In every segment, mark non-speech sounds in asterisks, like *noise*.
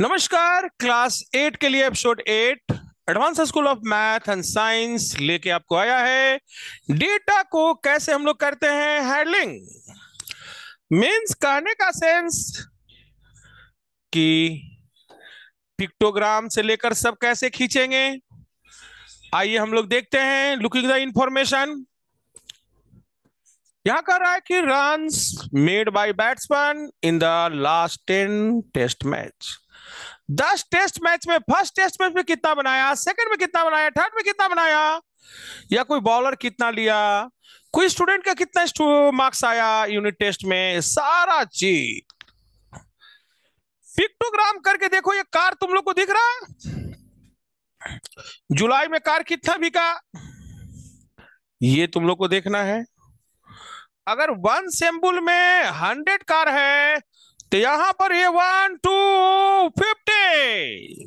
नमस्कार class eight के लिए episode eight advance school of math and science लेके आपको आया है डेटा को कैसे हम लोग करते हैं हैंडलिंग मींस कहने का सेंस कि पिक्टोग्राम से लेकर सब कैसे खींचेंगे आइए हम लोग देखते हैं लुकिंग द इंफॉर्मेशन यहां कह रहा है कि run made by batsman in the last ten test match दस टेस्ट मैच में फर्स्ट टेस्ट मैच में कितना बनाया सेकंड में कितना बनाया थर्ड में कितना बनाया या कोई बॉलर कितना लिया कोई स्टूडेंट का कितना मार्क्स आया यूनिट टेस्ट में सारा चीज पिक्टोग्राम करके देखो ये कार तुम लोग को दिख रहा है जुलाई में कार कितना बिका ये तुम लोग को देखना है अगर वन सेम्बुल में हंड्रेड कार है तो यहां पर ये वन टू फिफ्टी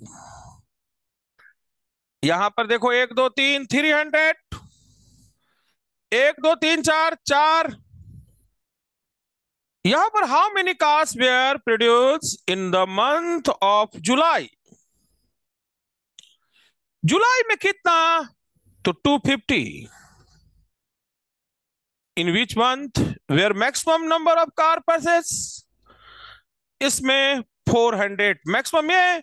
यहां पर देखो एक दो तीन थ्री हंड्रेड एक दो तीन चार चार यहां पर how many cars were produce in the month of July जुलाई में कितना तो two fifty in which month were maximum number of car purchase इसमें 400 मैक्सिमम ये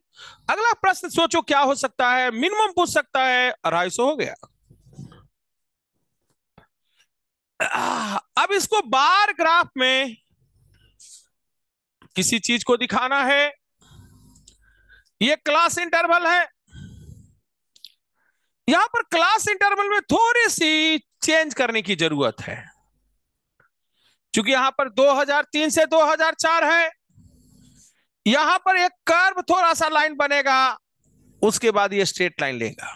अगला प्रश्न सोचो क्या हो सकता है मिनिमम पूछ सकता है अढ़ाई हो गया अब इसको बार ग्राफ में किसी चीज को दिखाना है ये क्लास इंटरवल है यहां पर क्लास इंटरवल में थोड़ी सी चेंज करने की जरूरत है क्योंकि यहां पर 2003 से 2004 है यहां पर एक कर्व थोड़ा सा लाइन बनेगा उसके बाद ये स्ट्रेट लाइन लेगा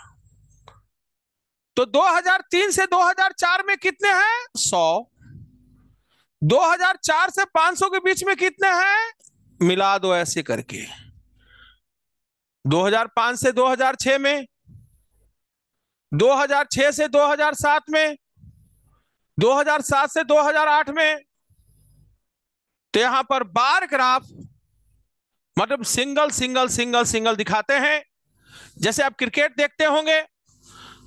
तो 2003 से 2004 में कितने हैं 100 2004 से 500 के बीच में कितने हैं मिला दो ऐसे करके 2005 से 2006 में 2006 से 2007 में 2007 से 2008 में तो यहां पर बार ग्राफ मतलब सिंगल सिंगल सिंगल सिंगल दिखाते हैं जैसे आप क्रिकेट देखते होंगे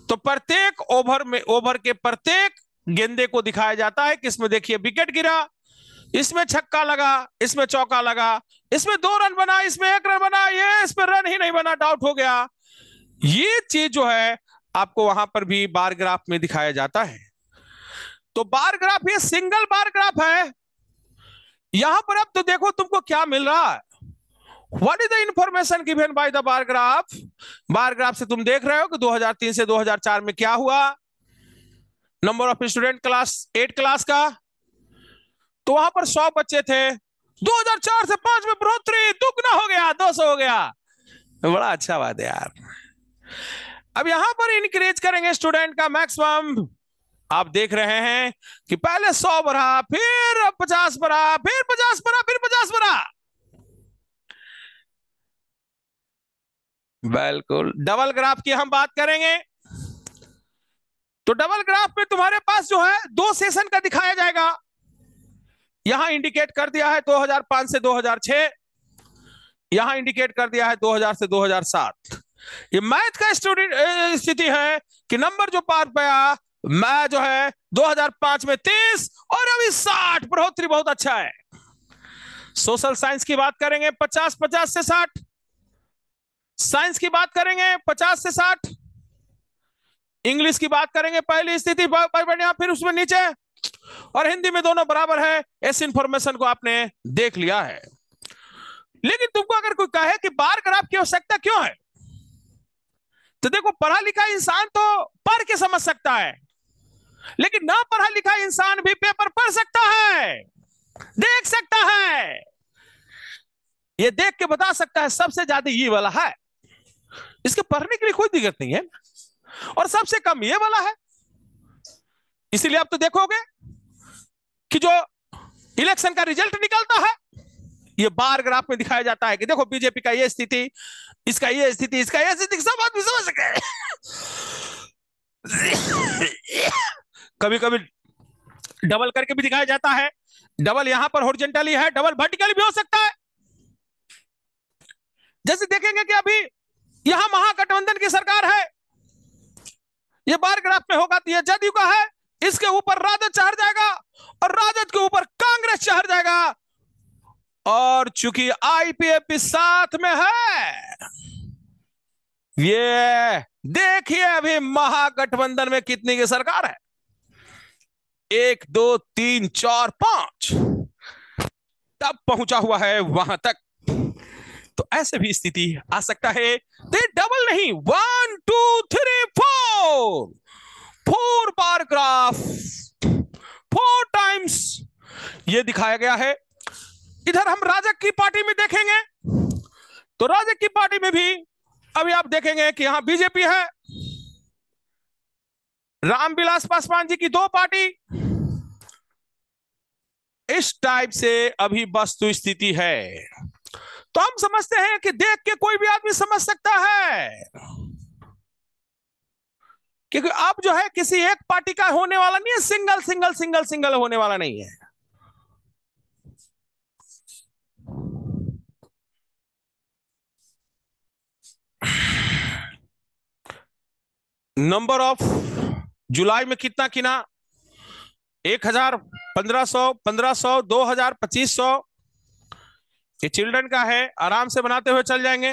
तो प्रत्येक ओवर में ओवर के प्रत्येक गेंदे को दिखाया जाता है कि इसमें देखिए विकेट गिरा इसमें छक्का लगा इसमें चौका लगा इसमें दो रन बना इसमें एक रन बना ये इसमें रन ही नहीं बना डाउट हो गया ये चीज जो है आपको वहां पर भी बार ग्राफ में दिखाया जाता है तो बार ग्राफ ये सिंगल बार ग्राफ है यहां पर अब तो देखो तुमको क्या मिल रहा है what is the information given by the bar graph bar graph से तुम देख रहे हो कि 2003 से 2004 में क्या हुआ number of student class eight class का तो वहां पर सौ बच्चे थे 2004 से पांच में बढ़ोतरी दुगना हो गया दो सौ हो गया बड़ा अच्छा बात है यार अब यहां पर इंक्रीज करेंगे स्टूडेंट का मैक्सिमम आप देख रहे हैं कि पहले सौ बढ़ा फिर पचास बढ़ा फिर पचास बढ़ा फिर पचास बढ़ा बिल्कुल डबल ग्राफ की हम बात करेंगे तो डबल ग्राफ में तुम्हारे पास जो है दो सेशन का दिखाया जाएगा यहां इंडिकेट कर दिया है 2005 से 2006 यहां इंडिकेट कर दिया है 2000 से 2007 ये मैथ का स्टूडेंट स्थिति है कि नंबर जो पार पाया मैं जो है 2005 में 30 और अभी 60 बढ़ोतरी बहुत अच्छा है सोशल साइंस की बात करेंगे 50 50 से साइंस की बात करेंगे पचास से साठ इंग्लिश की बात करेंगे पहली स्थिति बढ़िया फिर उसमें नीचे और हिंदी में दोनों बराबर है इस इंफॉर्मेशन को आपने देख लिया है लेकिन तुमको अगर कोई कहे कि बार ग्राफ की आवश्यकता क्यों है तो देखो पढ़ा लिखा इंसान तो पढ़ के समझ सकता है लेकिन ना पढ़ा लिखा इंसान भी पेपर पढ़ सकता है देख सकता है यह देख के बता सकता है सबसे ज्यादा ये वाला है इसके पढ़ने के लिए कोई दिक्कत नहीं है और सबसे कम ये वाला है इसीलिए आप तो देखोगे कि जो इलेक्शन का रिजल्ट निकलता है ये बार ग्राफ में दिखाया जाता है कि देखो बीजेपी का ये स्थिति इसका ये स्थिति इसका ये स्थिति सब आदमी समझ सके कभी कभी डबल करके भी दिखाया जाता है डबल यहां पर हॉरिजेंटली है डबल वर्टिकली भी हो सकता है जैसे देखेंगे कि अभी यहां महागठबंधन की सरकार है यह बार ग्राफ में होगा तो यह जदयू का है इसके ऊपर राजद चढ़ जाएगा और राजद के ऊपर कांग्रेस चढ़ जाएगा और चूंकि आईपीएफ भी साथ में है ये देखिए अभी महागठबंधन में कितनी की सरकार है एक दो तीन चार पांच तब पहुंचा हुआ है वहां तक तो ऐसे भी स्थिति आ सकता है दे डबल नहीं one two three four four paragraph four times ये दिखाया गया है इधर हम राजक की पार्टी में देखेंगे तो राजक की पार्टी में भी अभी आप देखेंगे कि यहां बीजेपी है रामविलास पासवान जी की दो पार्टी इस टाइप से अभी वस्तु स्थिति है तो हम समझते हैं कि देख के कोई भी आदमी समझ सकता है क्योंकि अब जो है किसी एक पार्टी का होने वाला नहीं है सिंगल सिंगल सिंगल सिंगल होने वाला नहीं है नंबर ऑफ जुलाई में कितना किना एक हजार पंद्रह सौ पंद्रह सौ दो हजार पच्चीस सौ ये चिल्ड्रन का है आराम से बनाते हुए चल जाएंगे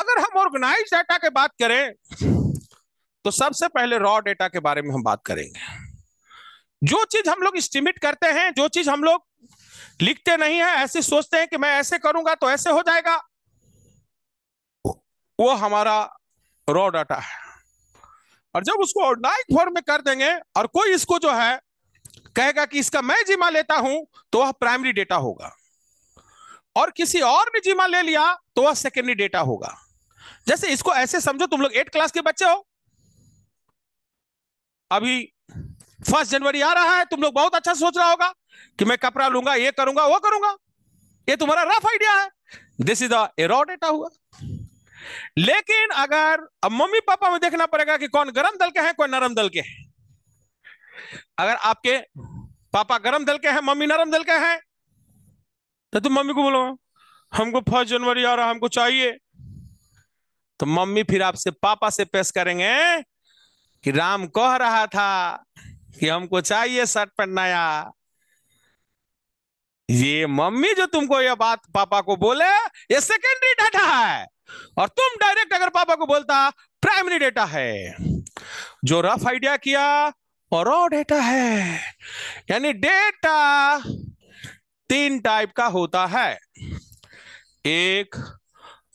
अगर हम ऑर्गेनाइज डाटा के बात करें तो सबसे पहले रॉ डेटा के बारे में हम बात करेंगे जो चीज हम लोग इस्टीमेट करते हैं जो चीज हम लोग लिखते नहीं है ऐसे सोचते हैं कि मैं ऐसे करूंगा तो ऐसे हो जाएगा वो हमारा रॉ डाटा है और जब उसको ऑर्गेनाइज फॉर्म में कर देंगे और कोई इसको जो है कहेगा कि इसका मैं जिम्मा लेता हूं तो वह प्राइमरी डेटा होगा और किसी और ने जिम्मा ले लिया तो वह सेकेंडरी डेटा होगा जैसे इसको ऐसे समझो तुम लोग एट क्लास के बच्चे हो अभी फर्स्ट जनवरी आ रहा है तुम लोग बहुत अच्छा सोच रहा होगा कि मैं कपड़ा लूंगा ये करूंगा वो करूंगा ये तुम्हारा रफ आइडिया है दिस इज द डेटा हुआ लेकिन अगर अब मम्मी पापा में देखना पड़ेगा कि कौन गर्म दल के हैं कौन नरम दल के हैं अगर आपके पापा गर्म दल के हैं मम्मी नरम दल के हैं तो तुम मम्मी को बोलो हमको फर्स्ट जनवरी आ रहा हमको चाहिए तो मम्मी फिर आपसे पापा से पेश करेंगे कि राम कह रहा था कि हमको चाहिए शर्ट पेंट नया ये मम्मी जो तुमको ये बात पापा को बोले ये सेकेंडरी डाटा है और तुम डायरेक्ट अगर पापा को बोलता प्राइमरी डेटा है जो रफ आइडिया किया और रॉ डेटा है यानी डेटा तीन टाइप का होता है एक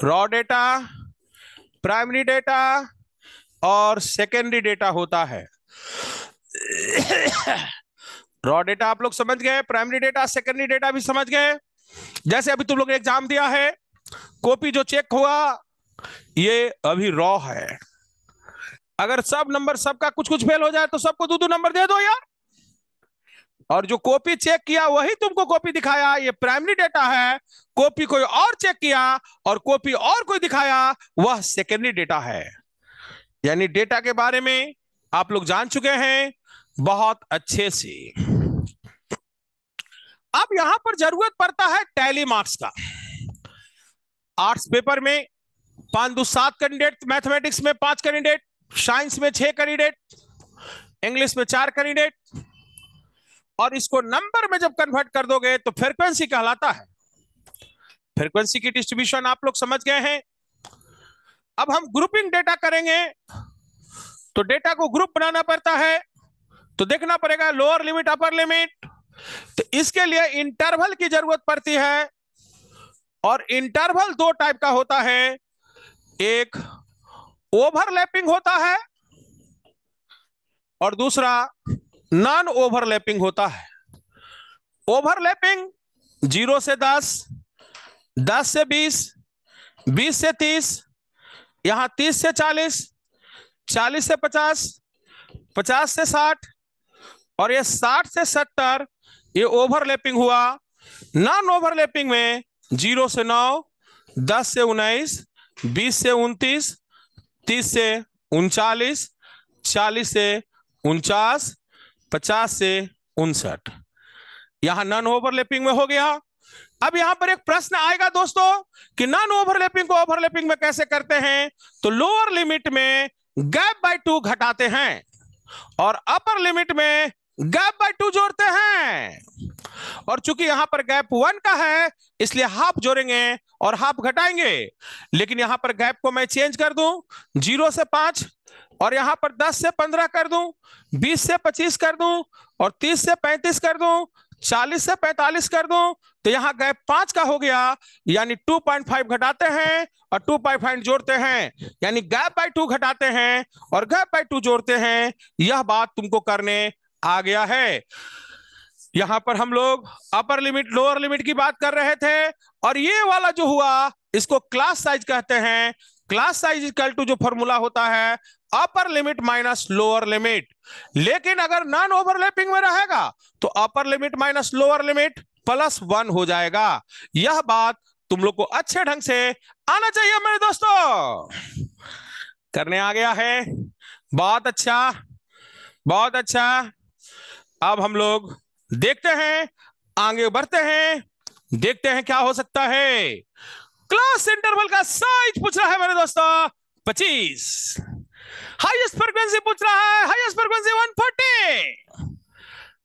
रॉ डेटा प्राइमरी डेटा और सेकेंडरी डेटा होता है रॉ डेटा आप लोग समझ गए प्राइमरी डेटा सेकेंडरी डेटा भी समझ गए जैसे अभी तुम लोग एग्जाम दिया है कॉपी जो चेक हुआ ये अभी रॉ है अगर सब नंबर सबका कुछ कुछ फेल हो जाए तो सबको दो दो नंबर दे दो यार और जो कॉपी चेक किया वही तुमको कॉपी दिखाया ये प्राइमरी डेटा है कॉपी कोई और चेक किया और कॉपी और कोई दिखाया वह सेकेंडरी डेटा है यानी डेटा के बारे में आप लोग जान चुके हैं बहुत अच्छे से अब यहां पर जरूरत पड़ता है टैली मार्क्स का आर्ट्स पेपर में पांच दो सात कैंडिडेट मैथमेटिक्स में पांच कैंडिडेट साइंस में छह कैंडिडेट इंग्लिश में चार कैंडिडेट और इसको नंबर में जब कन्वर्ट कर दोगे तो फ्रीक्वेंसी कहलाता है फ्रीक्वेंसी की डिस्ट्रीब्यूशन आप लोग समझ गए हैं अब हम ग्रुपिंग डेटा करेंगे तो डेटा को ग्रुप बनाना पड़ता है तो देखना पड़ेगा लोअर लिमिट अपर लिमिट तो इसके लिए इंटरवल की जरूरत पड़ती है और इंटरवल दो टाइप का होता है एक ओवरलैपिंग होता है और दूसरा नॉन ओवरलैपिंग होता है ओवरलैपिंग जीरो से दस दस से बीस बीस से तीस यहां तीस से चालीस चालीस से पचास पचास से साठ और ये साठ से सत्तर ये ओवरलैपिंग हुआ नॉन ओवरलैपिंग में जीरो से नौ दस से उन्नीस बीस से उनतीस तीस से उनचालीस चालीस से उनचास पचास से उनसठ यहां नॉन ओवरलैपिंग में हो गया अब यहां पर एक प्रश्न आएगा दोस्तों कि नॉन ओवरलैपिंग को ओवरलैपिंग में कैसे करते हैं तो लोअर लिमिट में गैप बाय टू घटाते हैं और अपर लिमिट में गैप बाय टू जोड़ते हैं और चूंकि यहां पर गैप वन का है इसलिए हाफ जोड़ेंगे और हाफ घटाएंगे लेकिन यहां पर गैप को मैं चेंज कर दूं जीरो से पांच और यहां पर दस से पंद्रह कर दूं बीस से पच्चीस कर दूं और तीस से पैंतीस कर दूं चालीस से पैंतालीस कर दूं तो यहां गैप पांच का हो गया यानी टू पॉइंट फाइव घटाते हैं और टू पॉइंट फाइव जोड़ते हैं यानी गैप बाय टू घटाते हैं और गैप बाय टू जोड़ते हैं यह बात तुमको करने आ गया है यहां पर हम लोग अपर लिमिट लोअर लिमिट की बात कर रहे थे और ये वाला जो हुआ इसको क्लास साइज कहते हैं क्लास साइज इक्वल टू जो फॉर्मूला होता है upper limit minus lower limit लेकिन अगर नॉन ओवरलैपिंग में रहेगा तो upper limit minus lower limit plus one हो जाएगा यह बात तुम लोग को अच्छे ढंग से आना चाहिए मेरे दोस्तों करने आ गया है बहुत अच्छा बहुत अच्छा अब हम लोग देखते हैं आगे बढ़ते हैं देखते हैं क्या हो सकता है क्लास इंटरवल का साइज पूछ रहा है मेरे दोस्तों पच्चीस हाईएस्ट फ्रीक्वेंसी पूछ रहा है हाईएस्ट फ्रीक्वेंसी फोर्टी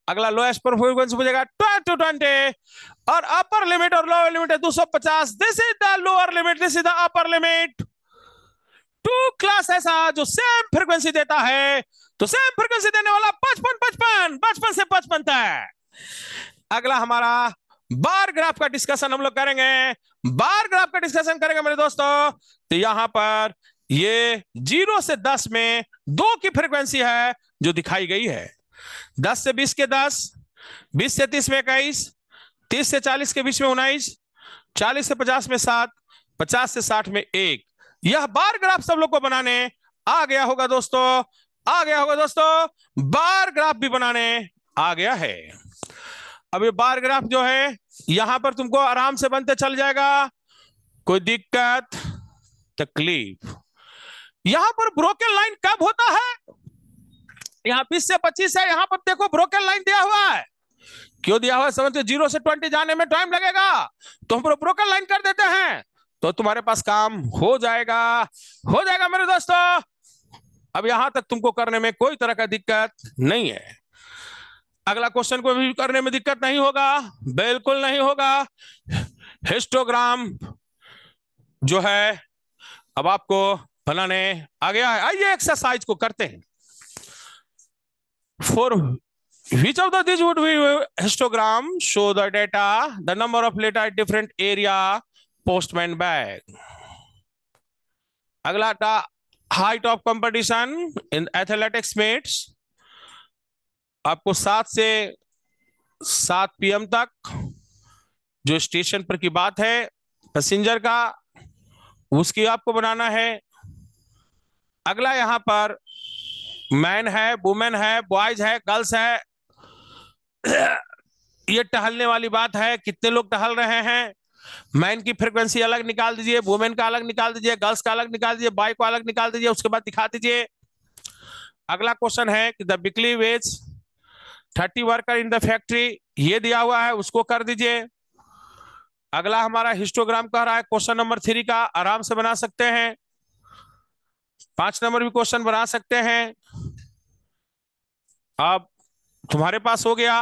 अगला लोएस्ट पर फ्रीक्वेंसी पूछेगा 12 टू ट्वेंटी और अपर लिमिट और लोअर लिमिट है पचास this is the lower limit this is the upper limit to class ऐसा जो सेम फ्रीक्वेंसी देता है तो सेम से देने वाला पचपन पचपन पचपन से पचपन तक अगला हमारा बार ग्राफ का डिस्कशन हम लोग करेंगे बार ग्राफ का डिस्कशन करेंगे मेरे दोस्तों तो यहां पर ये जीरो से दस में दो की फ्रीक्वेंसी है जो दिखाई गई है दस से बीस के दस बीस से तीस में इक्कीस तीस से चालीस के बीच में उन्नीस चालीस से पचास में सात पचास से साठ में एक यह बार ग्राफ सब लोग को बनाने आ गया होगा दोस्तों आ गया होगा दोस्तों बार ग्राफ भी बनाने आ गया है अब ये बार ग्राफ जो है यहां पर तुमको आराम से बनते चल जाएगा कोई दिक्कत तकलीफ यहां पर ब्रोकन लाइन कब होता है यहां बीस से पच्चीस है यहां पर देखो ब्रोकन लाइन दिया हुआ है क्यों दिया हुआ समझते जीरो से ट्वेंटी जाने में टाइम लगेगा तो हम ब्रोकन लाइन कर देते हैं तो तुम्हारे पास काम हो जाएगा हो जाएगा मेरे दोस्तों अब यहां तक तुमको करने में कोई तरह का दिक्कत नहीं है अगला क्वेश्चन को भी करने में दिक्कत नहीं होगा बिल्कुल नहीं होगा हिस्टोग्राम जो है अब आपको बनाने आ गया है आइए एक्सरसाइज को करते हैं for which of the this would be histogram show the data the number of letter different area postman bag अगला high top competition in athletics meets आपको सात से सात पीएम तक जो स्टेशन पर की बात है पैसेंजर का उसकी आपको बनाना है अगला यहां पर मैन है वुमेन है बॉयज है गर्ल्स है *clears throat* ये टहलने वाली बात है कितने लोग टहल रहे हैं मैन की फ्रिक्वेंसी अलग निकाल दीजिए वुमेन का अलग निकाल दीजिए गर्ल्स का अलग निकाल दीजिए बॉय को अलग निकाल दीजिए उसके बाद दिखा दीजिए अगला क्वेश्चन है कि the weekly wage thirty worker in the factory ये दिया हुआ है उसको कर दीजिए अगला हमारा हिस्टोग्राम कह रहा है क्वेश्चन नंबर थ्री का आराम से बना सकते हैं पांच नंबर भी क्वेश्चन बना सकते हैं अब तुम्हारे पास हो गया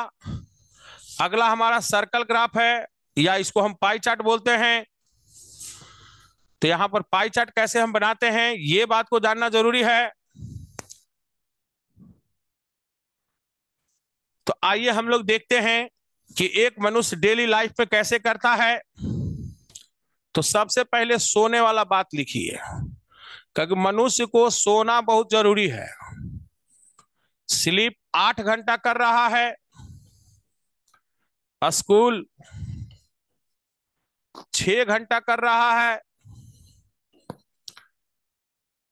अगला हमारा सर्कल ग्राफ है या इसको हम पाई चार्ट बोलते हैं तो यहां पर पाई चार्ट कैसे हम बनाते हैं ये बात को जानना जरूरी है तो आइए हम लोग देखते हैं कि एक मनुष्य डेली लाइफ में कैसे करता है तो सबसे पहले सोने वाला बात लिखिए क्योंकि मनुष्य को सोना बहुत जरूरी है स्लीप आठ घंटा कर रहा है स्कूल छह घंटा कर रहा है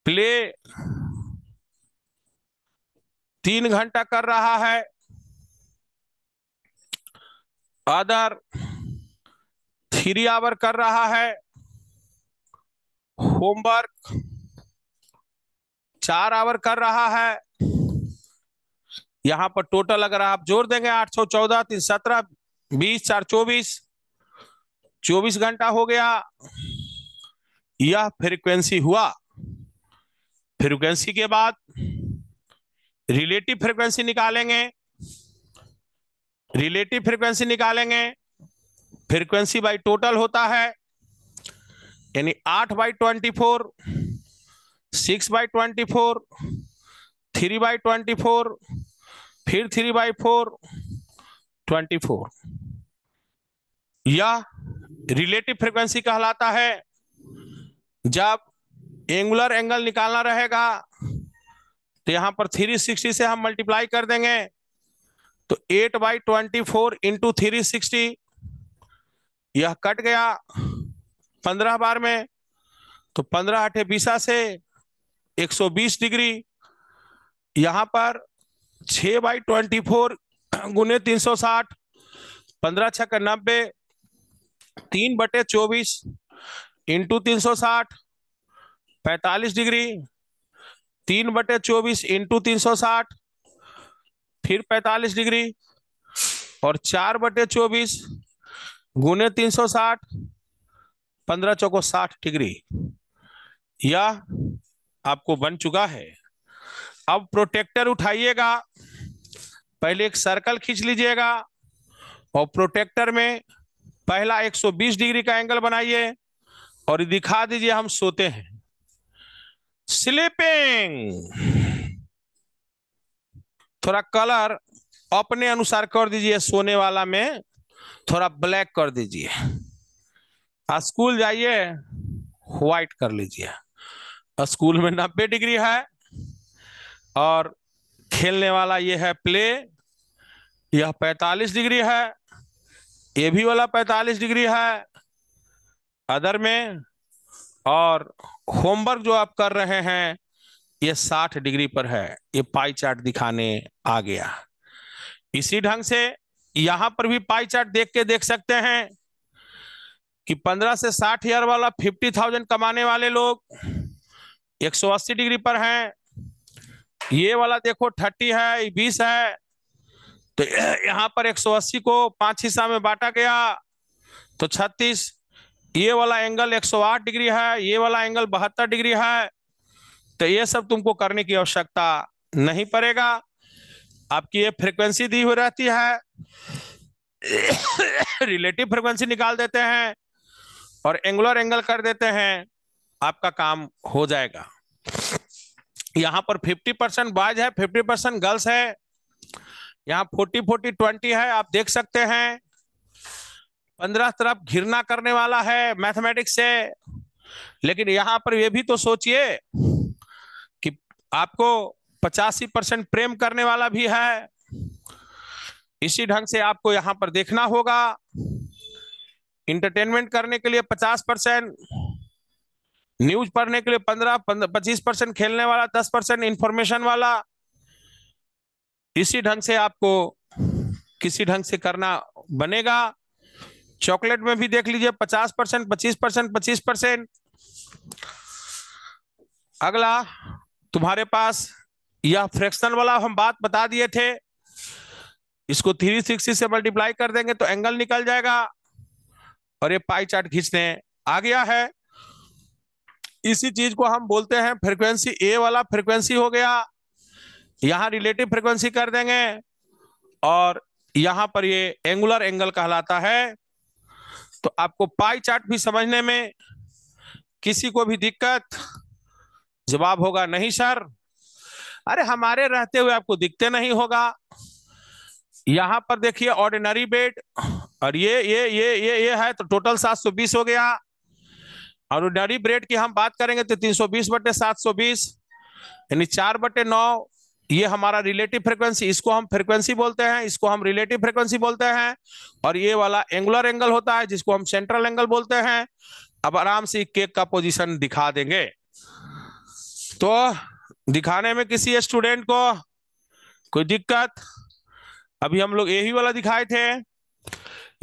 प्ले तीन घंटा कर रहा है अदर थ्री आवर कर रहा है होमवर्क चार आवर कर रहा है यहां पर टोटल अगर आप जोड़ देंगे आठ सौ चौदह तीन सत्रह बीस चार चौबीस चौबीस घंटा हो गया यह फ्रीक्वेंसी हुआ फ्रीक्वेंसी के बाद रिलेटिव फ्रीक्वेंसी निकालेंगे रिलेटिव फ्रीक्वेंसी निकालेंगे फ्रीक्वेंसी बाय टोटल होता है यानी आठ by twenty four six by twenty four three by twenty four फिर three by four twenty four यह रिलेटिव फ्रीक्वेंसी कहलाता है जब एंगुलर एंगल निकालना रहेगा तो यहां पर 360 से हम मल्टीप्लाई कर देंगे तो 8 by twenty four into three sixty यह कट गया 15 बार में तो 15 अठे बीसा से 120 डिग्री यहां पर 6 बाई ट्वेंटी फोर गुने तीन सौ साठ पंद्रह छः नब्बे तीन बटे चौबीस इंटू तीन सौ साठ पैतालीस डिग्री तीन बटे चौबीस इंटू तीन सौ साठ फिर पैतालीस डिग्री और चार बटे चौबीस गुने तीन सौ साठ पंद्रह चौको साठ डिग्री यह आपको बन चुका है अब प्रोटेक्टर उठाइएगा पहले एक सर्कल खींच लीजिएगा और प्रोटेक्टर में पहला 120 डिग्री का एंगल बनाइए और दिखा दीजिए हम सोते हैं स्लीपिंग थोड़ा कलर अपने अनुसार कर दीजिए सोने वाला में थोड़ा ब्लैक कर दीजिए स्कूल जाइए व्हाइट कर लीजिए स्कूल में नब्बे डिग्री है और खेलने वाला ये है प्ले यह पैतालीस डिग्री है ए भी वाला पैतालीस डिग्री है अदर में और होमवर्क जो आप कर रहे हैं ये साठ डिग्री पर है ये पाई चार्ट दिखाने आ गया इसी ढंग से यहां पर भी पाई चार्ट देख के देख सकते हैं कि 15 से 60 ईयर वाला 50,000 कमाने वाले लोग 180 डिग्री पर हैं ये वाला देखो 30 है 20 है तो यहाँ पर 180 को पांच हिस्सा में बांटा गया तो 36 ये वाला एंगल 108 डिग्री है ये वाला एंगल बहत्तर डिग्री है तो ये सब तुमको करने की आवश्यकता नहीं पड़ेगा आपकी ये फ्रीक्वेंसी दी हुई रहती है रिलेटिव फ्रीक्वेंसी निकाल देते हैं और एंगुलर एंगल कर देते हैं आपका काम हो जाएगा यहां पर 50 परसेंट बॉयज है 50 परसेंट गर्ल्स है यहाँ फोर्टी फोर्टी ट्वेंटी है आप देख सकते हैं पंद्रह तरफ घिरना करने वाला है मैथमेटिक्स से लेकिन यहाँ पर यह भी तो सोचिए कि आपको पचासी परसेंट प्रेम करने वाला भी है इसी ढंग से आपको यहाँ पर देखना होगा इंटरटेनमेंट करने के लिए पचास परसेंट न्यूज पढ़ने के लिए पंद्रह पच्चीस परसेंट खेलने वाला दस परसेंट इंफॉर्मेशन वाला इसी ढंग से आपको किसी ढंग से करना बनेगा चॉकलेट में भी देख लीजिए पचास परसेंट पच्चीस परसेंट पच्चीस परसेंट अगला तुम्हारे पास यह फ्रैक्शन वाला हम बात बता दिए थे इसको थ्री सिक्सटी से मल्टीप्लाई कर देंगे तो एंगल निकल जाएगा और ये पाई चार्ट खींचने आ गया है इसी चीज को हम बोलते हैं फ्रीक्वेंसी ए वाला फ्रीक्वेंसी हो गया यहां रिलेटिव फ्रिक्वेंसी कर देंगे और यहां पर ये एंगुलर एंगल कहलाता है तो आपको पाई चार्ट भी समझने में किसी को भी दिक्कत जवाब होगा नहीं सर अरे हमारे रहते हुए आपको दिखते नहीं होगा यहां पर देखिए ऑर्डिनरी बेड और ये ये ये ये ये है तो टोटल 720 हो गया ऑर्डिनरी ब्रेड की हम बात करेंगे तो 320 सौ बीस बटे सात यानी चार बटे नौ ये हमारा रिलेटिव फ्रिक्वेंसी इसको हम फ्रिक्वेंसी बोलते हैं इसको हम रिलेटिव फ्रिक्वेंसी बोलते हैं और ये वाला एंगुलर एंगल होता है जिसको हम सेंट्रल एंगल बोलते हैं अब आराम से केक का पोजीशन दिखा देंगे तो दिखाने में किसी स्टूडेंट को कोई दिक्कत अभी हम लोग ए ही वाला दिखाए थे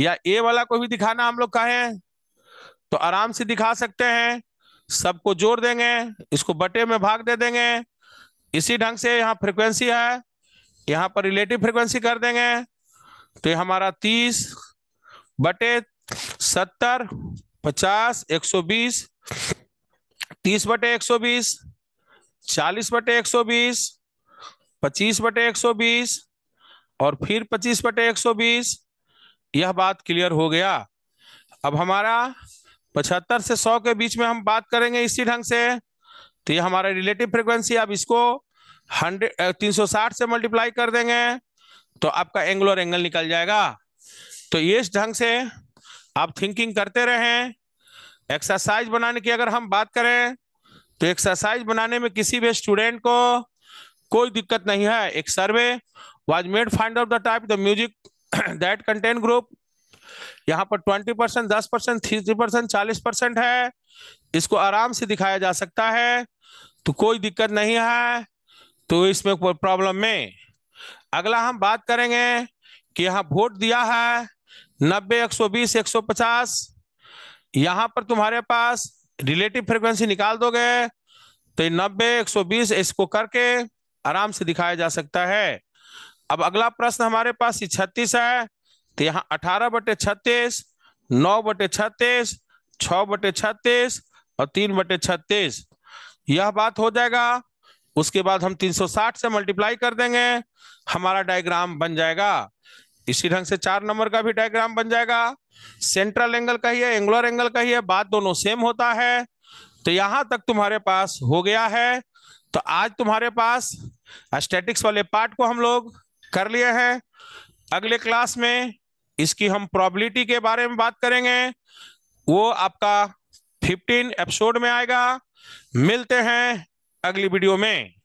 या ए वाला को भी दिखाना हम लोग कहे तो आराम से दिखा सकते हैं सबको जोड़ देंगे इसको बटे में भाग दे देंगे इसी ढंग से यहाँ फ्रीक्वेंसी है यहाँ पर रिलेटिव फ्रीक्वेंसी कर देंगे तो ये हमारा तीस बटे सत्तर पचास एक सौ बीस तीस बटे एक सौ बीस चालीस बटे एक सौ बीस पच्चीस बटे एक सौ बीस और फिर पच्चीस बटे एक सौ बीस यह बात क्लियर हो गया अब हमारा पचहत्तर से सौ के बीच में हम बात करेंगे इसी ढंग से तो ये हमारा रिलेटिव फ्रिक्वेंसी अब इसको हंड्रेड तीन सौ साठ से मल्टीप्लाई कर देंगे तो आपका एंगुलर एंगल निकल जाएगा तो ये ढंग से आप थिंकिंग करते रहें एक्सरसाइज बनाने की अगर हम बात करें तो एक्सरसाइज बनाने में किसी भी स्टूडेंट को कोई दिक्कत नहीं है एक survey was made find out the type the music that content group यहाँ पर ट्वेंटी परसेंट दस परसेंट थ्री परसेंट चालीस परसेंट है इसको आराम से दिखाया जा सकता है तो कोई दिक्कत नहीं है तो इसमें कोई प्रॉब्लम में अगला हम बात करेंगे कि यहाँ वोट दिया है नब्बे एक सौ बीस एक सौ पचास यहाँ पर तुम्हारे पास रिलेटिव फ्रिक्वेंसी निकाल दोगे तो नब्बे एक सौ बीस इसको करके आराम से दिखाया जा सकता है अब अगला प्रश्न हमारे पास छत्तीस है तो यहाँ अठारह बटे छत्तीस नौ बटे छत्तीस छ बटे छत्तीस और तीन बटे छत्तीस यह बात हो जाएगा उसके बाद हम 360 से मल्टीप्लाई कर देंगे हमारा डायग्राम बन जाएगा इसी ढंग से चार नंबर का भी डायग्राम बन जाएगा सेंट्रल एंगल का ही है एंगुलर एंगल का ही है बात दोनों सेम होता है तो यहां तक तुम्हारे पास हो गया है तो आज तुम्हारे पास स्टेटिक्स वाले पार्ट को हम लोग कर लिए हैं अगले क्लास में इसकी हम प्रॉबिलिटी के बारे में बात करेंगे वो आपका 15 एपिसोड में आएगा मिलते हैं अगली वीडियो में